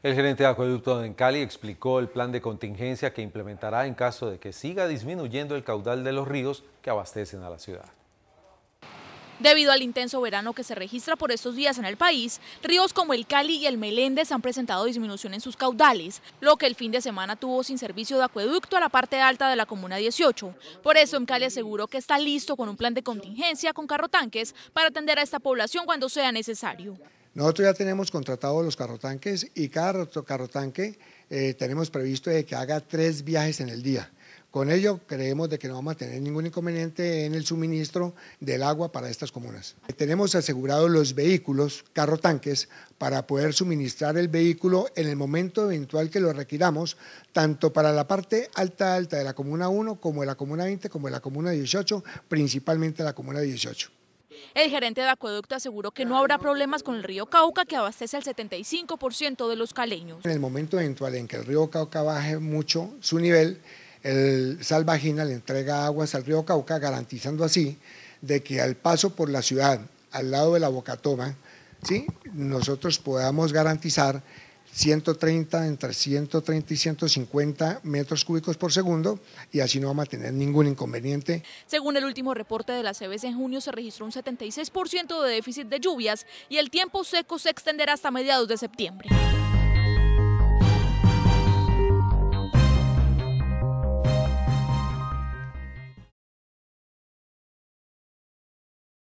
El gerente de acueducto en Cali explicó el plan de contingencia que implementará en caso de que siga disminuyendo el caudal de los ríos que abastecen a la ciudad. Debido al intenso verano que se registra por estos días en el país, ríos como el Cali y el Meléndez han presentado disminución en sus caudales, lo que el fin de semana tuvo sin servicio de acueducto a la parte alta de la Comuna 18. Por eso, en Cali aseguró que está listo con un plan de contingencia con carro tanques para atender a esta población cuando sea necesario. Nosotros ya tenemos contratados los carrotanques y cada carrotanque eh, tenemos previsto de que haga tres viajes en el día. Con ello creemos de que no vamos a tener ningún inconveniente en el suministro del agua para estas comunas. Eh, tenemos asegurados los vehículos, carrotanques para poder suministrar el vehículo en el momento eventual que lo requiramos, tanto para la parte alta alta de la comuna 1 como de la comuna 20 como de la comuna 18, principalmente la comuna 18. El gerente de acueducto aseguró que no habrá problemas con el río Cauca, que abastece al 75% de los caleños. En el momento eventual en que el río Cauca baje mucho su nivel, el Salvagina le entrega aguas al río Cauca, garantizando así de que al paso por la ciudad, al lado de la Bocatoma, ¿sí? nosotros podamos garantizar 130, entre 130 y 150 metros cúbicos por segundo y así no vamos a tener ningún inconveniente. Según el último reporte de la CBS en junio se registró un 76% de déficit de lluvias y el tiempo seco se extenderá hasta mediados de septiembre.